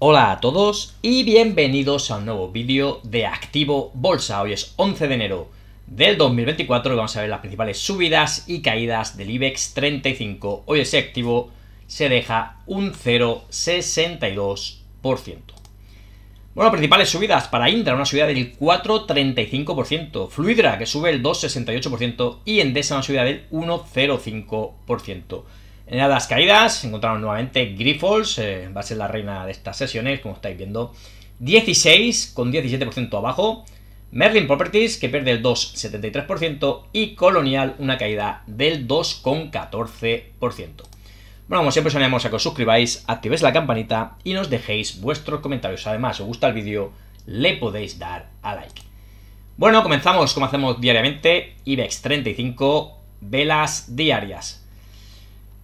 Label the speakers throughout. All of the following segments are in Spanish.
Speaker 1: Hola a todos y bienvenidos a un nuevo vídeo de Activo Bolsa. Hoy es 11 de enero del 2024 y vamos a ver las principales subidas y caídas del IBEX 35. Hoy ese activo se deja un 0,62%. Bueno, principales subidas para Indra, una subida del 4,35%, Fluidra que sube el 2,68% y Endesa una subida del 1,05%. En las caídas encontramos nuevamente Grifols, eh, va a ser la reina de estas sesiones, como estáis viendo. 16 con 17% abajo. Merlin Properties que pierde el 2,73% y Colonial una caída del 2,14%. Bueno, como siempre os animamos a que os suscribáis, activéis la campanita y nos dejéis vuestros comentarios. Además, si os gusta el vídeo, le podéis dar a like. Bueno, comenzamos como hacemos diariamente, IBEX 35, velas diarias.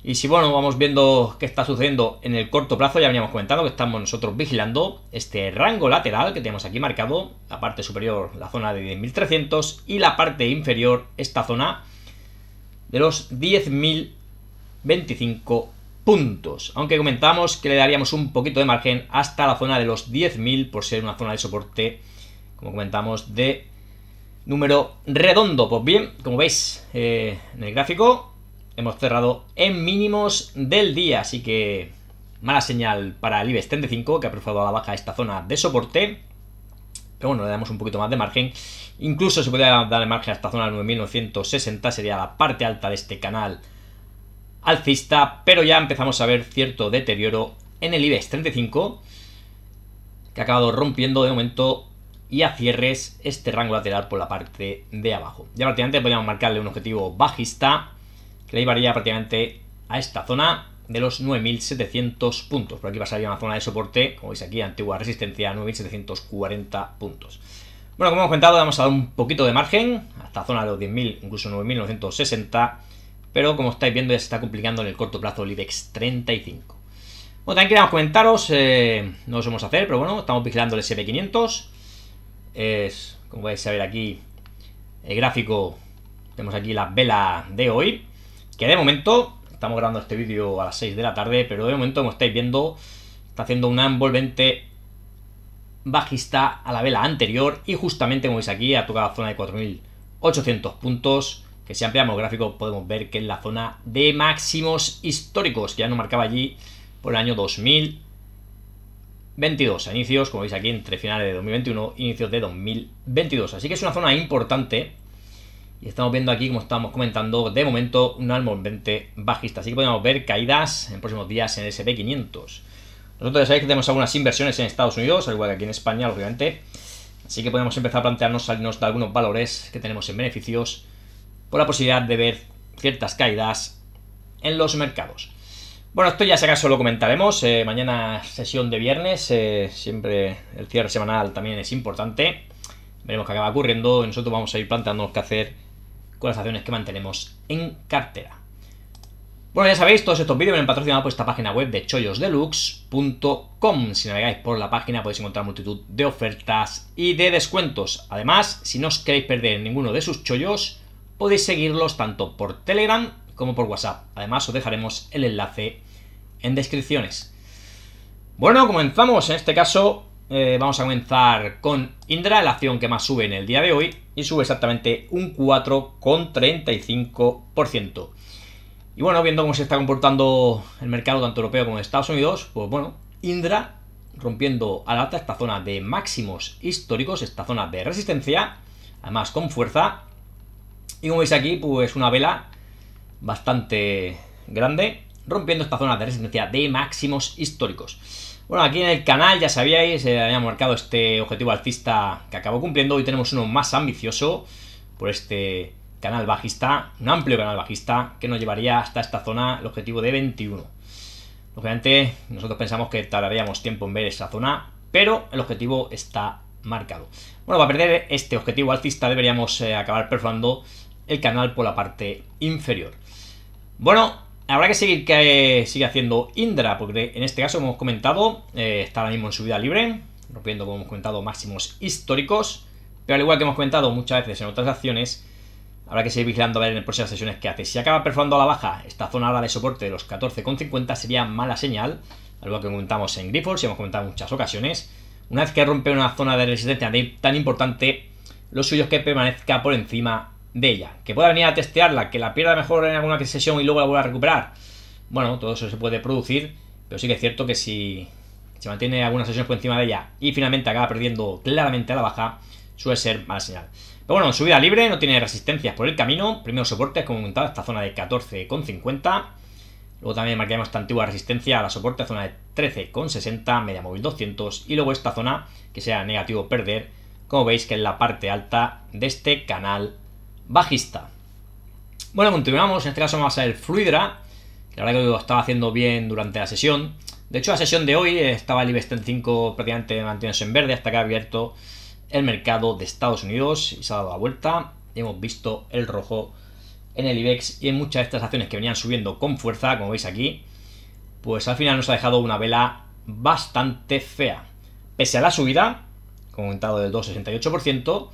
Speaker 1: Y si bueno, vamos viendo qué está sucediendo en el corto plazo, ya veníamos comentando que estamos nosotros vigilando este rango lateral que tenemos aquí marcado, la parte superior, la zona de 10.300 y la parte inferior, esta zona de los 10.025 puntos. Aunque comentamos que le daríamos un poquito de margen hasta la zona de los 10.000 por ser una zona de soporte, como comentamos, de número redondo. Pues bien, como veis eh, en el gráfico, hemos cerrado en mínimos del día, así que mala señal para el IBEX 35, que ha probado a la baja esta zona de soporte. Pero bueno, le damos un poquito más de margen. Incluso se podría darle margen a esta zona de 9960, sería la parte alta de este canal alcista, pero ya empezamos a ver cierto deterioro en el IBEX 35, que ha acabado rompiendo de momento y a cierres este rango lateral por la parte de abajo. Ya prácticamente podríamos marcarle un objetivo bajista le iría prácticamente a esta zona de los 9.700 puntos. Por aquí pasaría una zona de soporte, como veis aquí, antigua resistencia, 9.740 puntos. Bueno, como hemos comentado, vamos a dar un poquito de margen, hasta zona de los 10.000, incluso 9.960, pero como estáis viendo ya se está complicando en el corto plazo el IBEX 35. Bueno, también queríamos comentaros, eh, no lo solemos hacer, pero bueno, estamos vigilando el SP500. Es, como a ver aquí, el gráfico, tenemos aquí la vela de hoy, que de momento, estamos grabando este vídeo a las 6 de la tarde, pero de momento, como estáis viendo, está haciendo una envolvente bajista a la vela anterior y justamente como veis aquí ha tocado la zona de 4.800 puntos que si ampliamos el gráfico podemos ver que es la zona de máximos históricos que ya no marcaba allí por el año 2022 inicios como veis aquí entre finales de 2021 inicios de 2022 así que es una zona importante y estamos viendo aquí, como estamos comentando, de momento un almovente bajista. Así que podemos ver caídas en próximos días en el SP500. Nosotros ya sabéis que tenemos algunas inversiones en Estados Unidos, al igual que aquí en España, obviamente. Así que podemos empezar a plantearnos salirnos de algunos valores que tenemos en beneficios por la posibilidad de ver ciertas caídas en los mercados. Bueno, esto ya si acaso lo comentaremos. Eh, mañana sesión de viernes. Eh, siempre el cierre semanal también es importante. Veremos qué acaba ocurriendo. Nosotros vamos a ir planteándonos qué hacer con las acciones que mantenemos en cartera. Bueno, ya sabéis, todos estos vídeos vienen patrocinados por esta página web de chollosdeluxe.com. Si navegáis por la página podéis encontrar multitud de ofertas y de descuentos. Además, si no os queréis perder ninguno de sus chollos, podéis seguirlos tanto por Telegram como por WhatsApp. Además, os dejaremos el enlace en descripciones. Bueno, comenzamos en este caso eh, vamos a comenzar con Indra, la acción que más sube en el día de hoy, y sube exactamente un 4,35%. Y bueno, viendo cómo se está comportando el mercado tanto europeo como en Estados Unidos, pues bueno, Indra rompiendo al alta esta zona de máximos históricos, esta zona de resistencia, además con fuerza. Y como veis aquí, pues una vela bastante grande, rompiendo esta zona de resistencia de máximos históricos. Bueno, aquí en el canal ya sabíais, se había marcado este objetivo alcista que acabó cumpliendo. Hoy tenemos uno más ambicioso por este canal bajista, un amplio canal bajista que nos llevaría hasta esta zona, el objetivo de 21. Obviamente nosotros pensamos que tardaríamos tiempo en ver esa zona, pero el objetivo está marcado. Bueno, para perder este objetivo alcista deberíamos eh, acabar perforando el canal por la parte inferior. Bueno, Habrá que seguir que sigue haciendo Indra, porque en este caso, como hemos comentado, eh, está ahora mismo en subida libre, rompiendo, como hemos comentado, máximos históricos, pero al igual que hemos comentado muchas veces en otras acciones, habrá que seguir vigilando a ver en las próximas sesiones qué hace. Si acaba perforando a la baja esta zona ahora de soporte de los 14,50 sería mala señal, algo que comentamos en Grifols y hemos comentado en muchas ocasiones. Una vez que rompe una zona de resistencia tan importante, lo suyo es que permanezca por encima de ella. Que pueda venir a testearla, que la pierda mejor en alguna sesión y luego la vuelva a recuperar. Bueno, todo eso se puede producir, pero sí que es cierto que si se mantiene algunas sesiones por encima de ella y finalmente acaba perdiendo claramente a la baja, suele ser mala señal. Pero bueno, subida libre, no tiene resistencias por el camino. Primero soporte, como comentado, esta zona de 14,50. Luego también marcamos esta antigua resistencia a la soporte, zona de 13,60, media móvil 200. Y luego esta zona, que sea negativo perder, como veis que es la parte alta de este canal bajista. Bueno, continuamos. En este caso vamos a ver Fluidra, que la verdad que lo estaba haciendo bien durante la sesión. De hecho, la sesión de hoy estaba el IBEX 35 prácticamente manteniéndose en verde hasta que ha abierto el mercado de Estados Unidos y se ha dado la vuelta. Y hemos visto el rojo en el IBEX y en muchas de estas acciones que venían subiendo con fuerza, como veis aquí, pues al final nos ha dejado una vela bastante fea. Pese a la subida, comentado del 2,68%,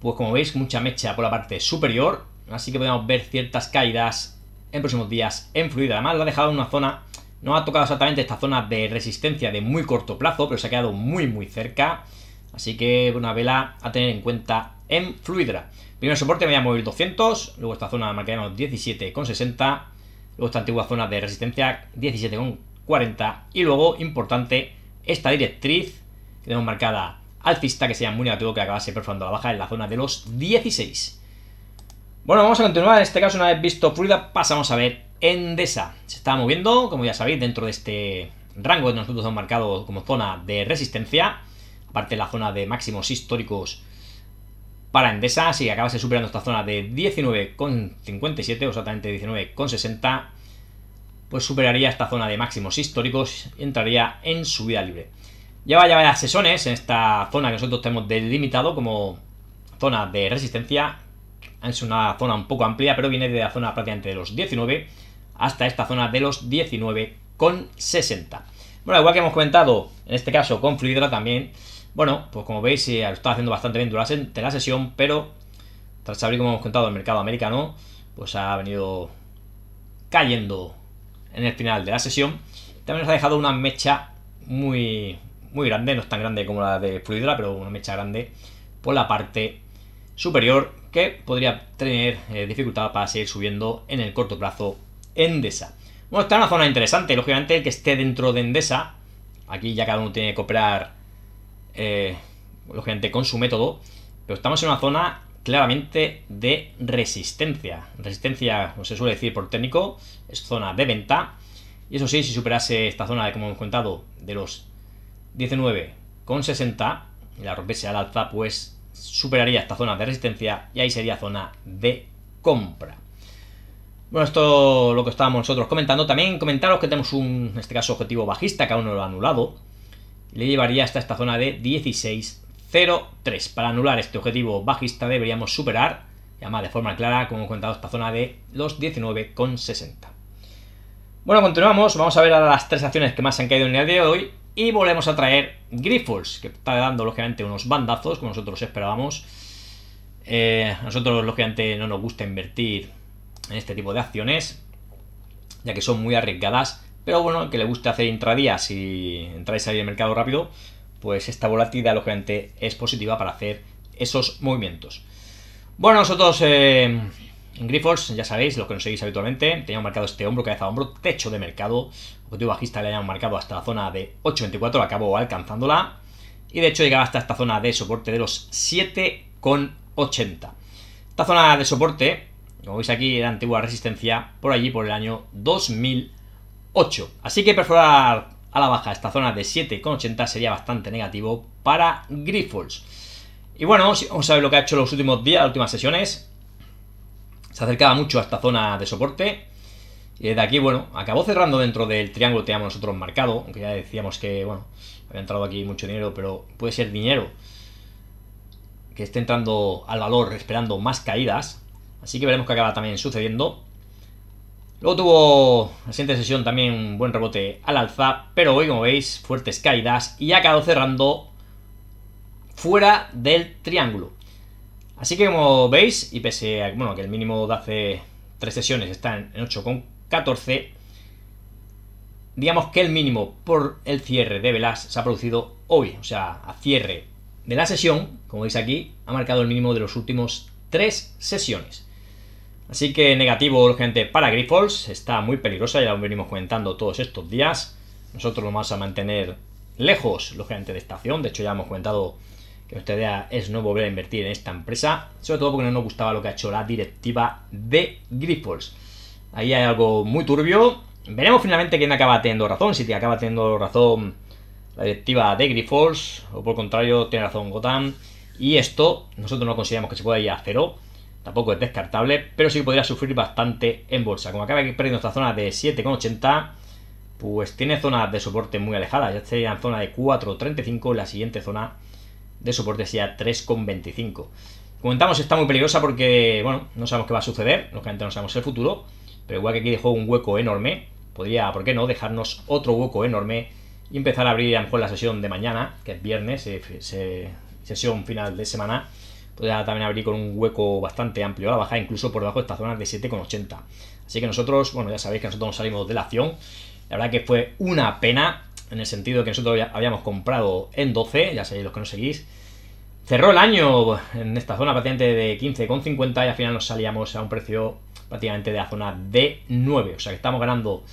Speaker 1: pues como veis, mucha mecha por la parte superior, así que podemos ver ciertas caídas en próximos días en Fluidra Además, la ha dejado en una zona, no ha tocado exactamente esta zona de resistencia de muy corto plazo, pero se ha quedado muy, muy cerca. Así que una vela a tener en cuenta en Fluidra. Primer soporte me voy a mover 200, luego esta zona marcaremos 17,60, luego esta antigua zona de resistencia 17,40 y luego, importante, esta directriz que tenemos marcada alcista que se llama muy negativo que acabase perforando la baja en la zona de los 16. Bueno, vamos a continuar. En este caso, una vez visto Florida, pasamos a ver Endesa. Se está moviendo, como ya sabéis, dentro de este rango que nosotros hemos marcado como zona de resistencia. Aparte la zona de máximos históricos para Endesa, si acabase superando esta zona de 19,57 o exactamente 19,60, pues superaría esta zona de máximos históricos y entraría en subida libre. Lleva, lleva ya sesiones en esta zona que nosotros tenemos delimitado como zona de resistencia. Es una zona un poco amplia, pero viene de la zona prácticamente de los 19 hasta esta zona de los 19,60. Bueno, igual que hemos comentado, en este caso con Fluidra también, bueno, pues como veis, se eh, ha estado haciendo bastante bien durante la sesión, pero tras abrir, como hemos contado, el mercado americano, pues ha venido cayendo en el final de la sesión. También nos ha dejado una mecha muy, muy grande, no es tan grande como la de Fluidra, pero una mecha grande por la parte superior que podría tener eh, dificultad para seguir subiendo en el corto plazo Endesa. Bueno, está en una zona interesante, lógicamente el que esté dentro de Endesa, aquí ya cada uno tiene que operar eh, lógicamente con su método, pero estamos en una zona claramente de resistencia. Resistencia, como se suele decir por técnico, es zona de venta. Y eso sí, si superase esta zona, como hemos contado, de los 19,60 y la rompese al alza pues superaría esta zona de resistencia y ahí sería zona de compra. Bueno, esto lo que estábamos nosotros comentando. También comentaros que tenemos un, en este caso, objetivo bajista, que aún no lo ha anulado. Le llevaría hasta esta zona de 16.03. Para anular este objetivo bajista deberíamos superar, además de forma clara, como he comentado, esta zona de los 19,60. Bueno, continuamos. Vamos a ver ahora las tres acciones que más se han caído en el día de hoy. Y volvemos a traer Grifols, que está dando lógicamente unos bandazos, como nosotros esperábamos. Eh, nosotros lógicamente no nos gusta invertir en este tipo de acciones, ya que son muy arriesgadas. Pero bueno, el que le guste hacer intradía, si entráis ahí el mercado rápido, pues esta volatilidad lógicamente es positiva para hacer esos movimientos. Bueno, nosotros... Eh, en Grifols, ya sabéis, lo que conseguís habitualmente. Teníamos marcado este hombro, cabeza a hombro, techo de mercado. Objetivo bajista le habíamos marcado hasta la zona de 8.24, acabó alcanzándola. Y de hecho llegaba hasta esta zona de soporte de los 7,80. Esta zona de soporte, como veis aquí, era antigua resistencia por allí por el año 2008. Así que perforar a la baja esta zona de 7,80 sería bastante negativo para Grifols. Y bueno, vamos a ver lo que ha hecho los últimos días, las últimas sesiones se acercaba mucho a esta zona de soporte. Y de aquí, bueno, acabó cerrando dentro del triángulo que teníamos nosotros marcado, aunque ya decíamos que, bueno, había entrado aquí mucho dinero, pero puede ser dinero que esté entrando al valor esperando más caídas. Así que veremos qué acaba también sucediendo. Luego tuvo la siguiente sesión también un buen rebote al alza, pero hoy, como veis, fuertes caídas y acabó cerrando fuera del triángulo. Así que como veis, y pese a que el mínimo de hace tres sesiones está en 8,14, digamos que el mínimo por el cierre de Velas se ha producido hoy, o sea, a cierre de la sesión, como veis aquí, ha marcado el mínimo de los últimos tres sesiones. Así que negativo gente para Grifols, está muy peligrosa, ya lo venimos comentando todos estos días. Nosotros lo vamos a mantener lejos, lógicamente, de estación, de hecho ya hemos comentado que nuestra idea es no volver a invertir en esta empresa, sobre todo porque no nos gustaba lo que ha hecho la directiva de Grifols. Ahí hay algo muy turbio. Veremos finalmente quién acaba teniendo razón, si te acaba teniendo razón la directiva de Grifols, o por contrario, tiene razón Gotham. Y esto nosotros no consideramos que se pueda ir a cero, tampoco es descartable, pero sí podría sufrir bastante en bolsa. Como acaba perdiendo esta zona de 7,80, pues tiene zonas de soporte muy alejadas, ya en zona de 4,35 la siguiente zona de soporte ya 3,25. Comentamos, está muy peligrosa porque, bueno, no sabemos qué va a suceder, lógicamente no sabemos el futuro, pero igual que aquí dejó un hueco enorme, podría, ¿por qué no?, dejarnos otro hueco enorme y empezar a abrir a lo mejor la sesión de mañana, que es viernes, eh, sesión final de semana, podría también abrir con un hueco bastante amplio a la baja, incluso por debajo de esta zona de 7,80. Así que nosotros, bueno, ya sabéis que nosotros nos salimos de la acción. La verdad que fue una pena en el sentido que nosotros habíamos comprado en 12, ya sabéis los que no seguís. Cerró el año en esta zona prácticamente de 15,50 y al final nos salíamos a un precio prácticamente de la zona de 9. O sea que estamos ganando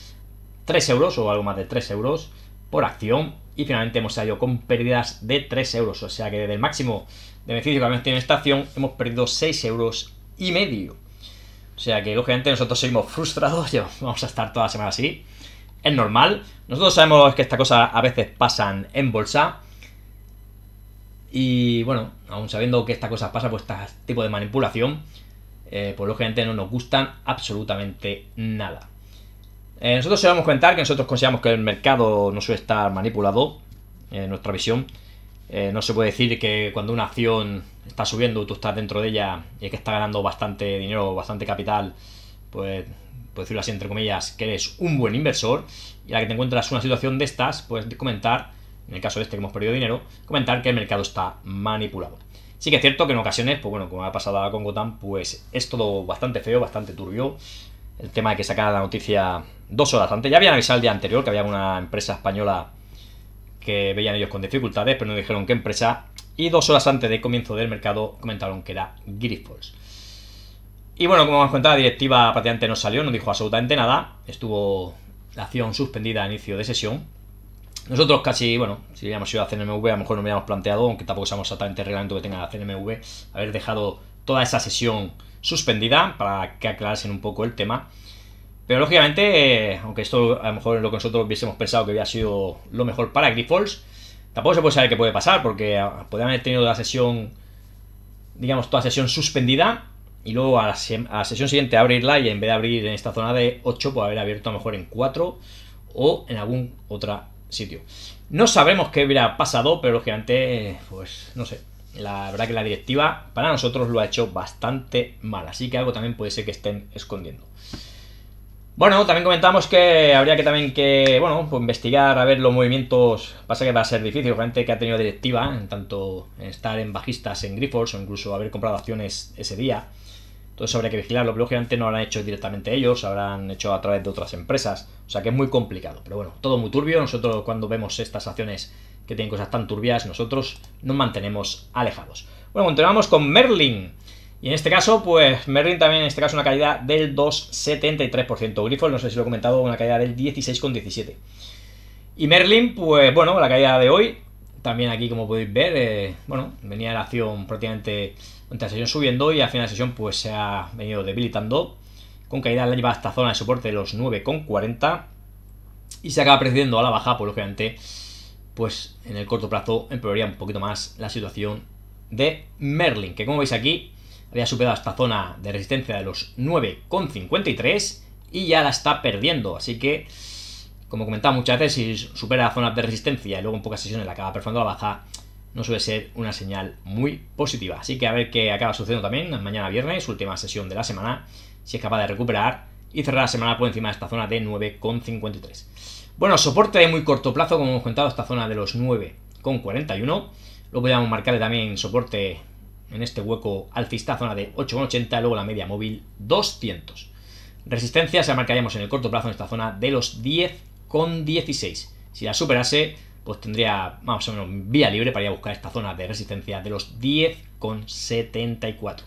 Speaker 1: 3 euros o algo más de 3 euros por acción y finalmente hemos salido con pérdidas de 3 euros. O sea que desde el máximo de beneficio que habíamos tenido en esta acción hemos perdido 6 euros y medio. O sea que lógicamente nosotros seguimos frustrados, vamos a estar toda la semana así es normal. Nosotros sabemos que estas cosas a veces pasan en bolsa. Y bueno, aún sabiendo que estas cosas pasan, pues este tipo de manipulación, eh, pues lógicamente no nos gustan absolutamente nada. Eh, nosotros se vamos a comentar que nosotros consideramos que el mercado no suele estar manipulado, eh, en nuestra visión. no se puede decir que cuando una acción está subiendo, tú estás dentro de ella y es que está ganando bastante dinero, bastante capital, pues por decirlo así, entre comillas, que eres un buen inversor y a la que te encuentras una situación de estas, pues comentar, en el caso de este que hemos perdido dinero, comentar que el mercado está manipulado. Sí que es cierto que en ocasiones, pues bueno, como ha pasado con Gotham, pues es todo bastante feo, bastante turbio. El tema de que sacara la noticia dos horas antes. Ya habían avisado el día anterior que había una empresa española que veían ellos con dificultades, pero no dijeron qué empresa. Y dos horas antes de comienzo del mercado comentaron que era Grifols. Y bueno, como hemos contado, la directiva prácticamente no salió, no dijo absolutamente nada. Estuvo la acción suspendida a inicio de sesión. Nosotros casi, bueno, si hubiéramos ido a CNMV, a lo mejor no hubiéramos planteado, aunque tampoco sabemos exactamente el reglamento que tenga la CNMV, haber dejado toda esa sesión suspendida para que aclarasen un poco el tema. Pero lógicamente, eh, aunque esto a lo mejor es lo que nosotros hubiésemos pensado que hubiera sido lo mejor para Grifols, tampoco se puede saber qué puede pasar, porque ah, podrían haber tenido la sesión, digamos, toda sesión suspendida y luego a la, sesión siguiente abrirla y en vez de abrir en esta zona de 8, pues haber abierto a lo mejor en 4 o en algún otro sitio. No sabemos qué hubiera pasado, pero lógicamente, pues no sé. La verdad que la directiva para nosotros lo ha hecho bastante mal, así que algo también puede ser que estén escondiendo. Bueno, también comentamos que habría que también que, bueno, pues investigar a ver los movimientos. Pasa que va a ser difícil, obviamente, que ha tenido directiva, en tanto estar en bajistas en Grifols o incluso haber comprado acciones ese día. Entonces habría que vigilarlo, pero obviamente no lo han hecho directamente ellos, habrán hecho a través de otras empresas. O sea que es muy complicado. Pero bueno, todo muy turbio. Nosotros cuando vemos estas acciones que tienen cosas tan turbias, nosotros nos mantenemos alejados. Bueno, continuamos con Merlin. Y en este caso, pues Merlin también, en este caso, una caída del 2,73%. Grifo, no sé si lo he comentado, una caída del 16,17%. Y Merlin, pues bueno, la caída de hoy, también aquí como podéis ver, eh, bueno, venía de la acción prácticamente entre la sesión subiendo y al final de la sesión pues se ha venido debilitando. Con caída la lleva hasta zona de soporte de los 9,40 y se acaba precediendo a la baja, pues lógicamente, pues en el corto plazo empeoraría un poquito más la situación de Merlin, que como veis aquí había superado esta zona de resistencia de los 9,53 y ya la está perdiendo, así que como comentaba muchas veces, si supera zonas de resistencia y luego en pocas sesiones la acaba a la baja, no suele ser una señal muy positiva. Así que a ver qué acaba sucediendo también mañana viernes, última sesión de la semana, si es capaz de recuperar y cerrar la semana por encima de esta zona de 9,53. Bueno, soporte de muy corto plazo, como hemos comentado esta zona de los 9,41. Luego podríamos marcarle también soporte en este hueco alcista, zona de 8,80, luego la media móvil 200. Resistencia se la marcaríamos en el corto plazo en esta zona de los 10,16. Si la superase, pues tendría más o menos vía libre para ir a buscar esta zona de resistencia de los 10,74.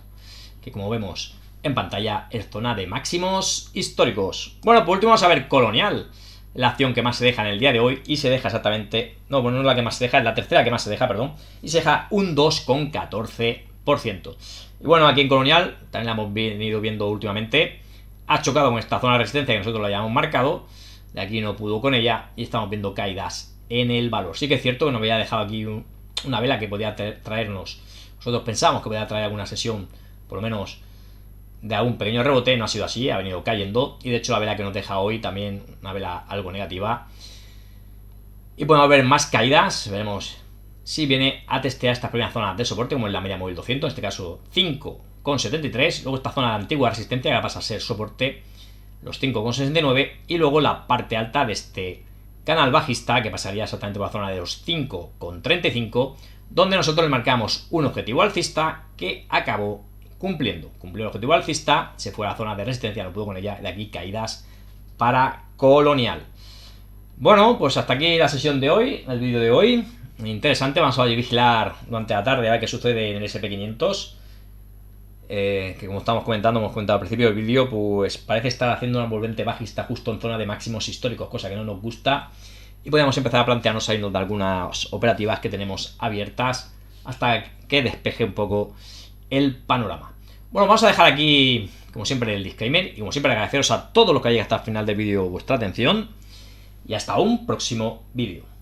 Speaker 1: Que como vemos en pantalla es zona de máximos históricos. Bueno, por último vamos a ver Colonial. La acción que más se deja en el día de hoy y se deja exactamente... No, bueno, no es la que más se deja, es la tercera que más se deja, perdón. Y se deja un 2,14%. Y bueno, aquí en Colonial, también la hemos venido viendo últimamente, ha chocado con esta zona de resistencia que nosotros la llamamos marcado. De aquí no pudo con ella y estamos viendo caídas en el valor. Sí que es cierto que nos había dejado aquí una vela que podía traernos. Nosotros pensamos que podía traer alguna sesión, por lo menos de algún pequeño rebote, no ha sido así, ha venido cayendo. Y de hecho la vela que nos deja hoy también una vela algo negativa. Y podemos ver más caídas, veremos si viene a testear esta primera zona de soporte, como es la media móvil 200, en este caso 5,73, luego esta zona de antigua resistencia que va a pasar a ser soporte, los 5,69, y luego la parte alta de este canal bajista que pasaría exactamente por la zona de los 5,35, donde nosotros le marcamos un objetivo alcista que acabó cumpliendo. Cumplió el objetivo alcista, se fue a la zona de resistencia, lo pudo con ella, de aquí caídas para Colonial. Bueno, pues hasta aquí la sesión de hoy, el vídeo de hoy. Interesante, vamos a vigilar durante la tarde a ver qué sucede en el SP500. Eh, que como estamos comentando, hemos comentado al principio del vídeo, pues parece estar haciendo una volvente bajista justo en zona de máximos históricos, cosa que no nos gusta. Y podríamos empezar a plantearnos salirnos de algunas operativas que tenemos abiertas hasta que despeje un poco el panorama. Bueno, vamos a dejar aquí, como siempre, el disclaimer y como siempre agradeceros a todos los que hayan hasta el final del vídeo vuestra atención y hasta un próximo vídeo.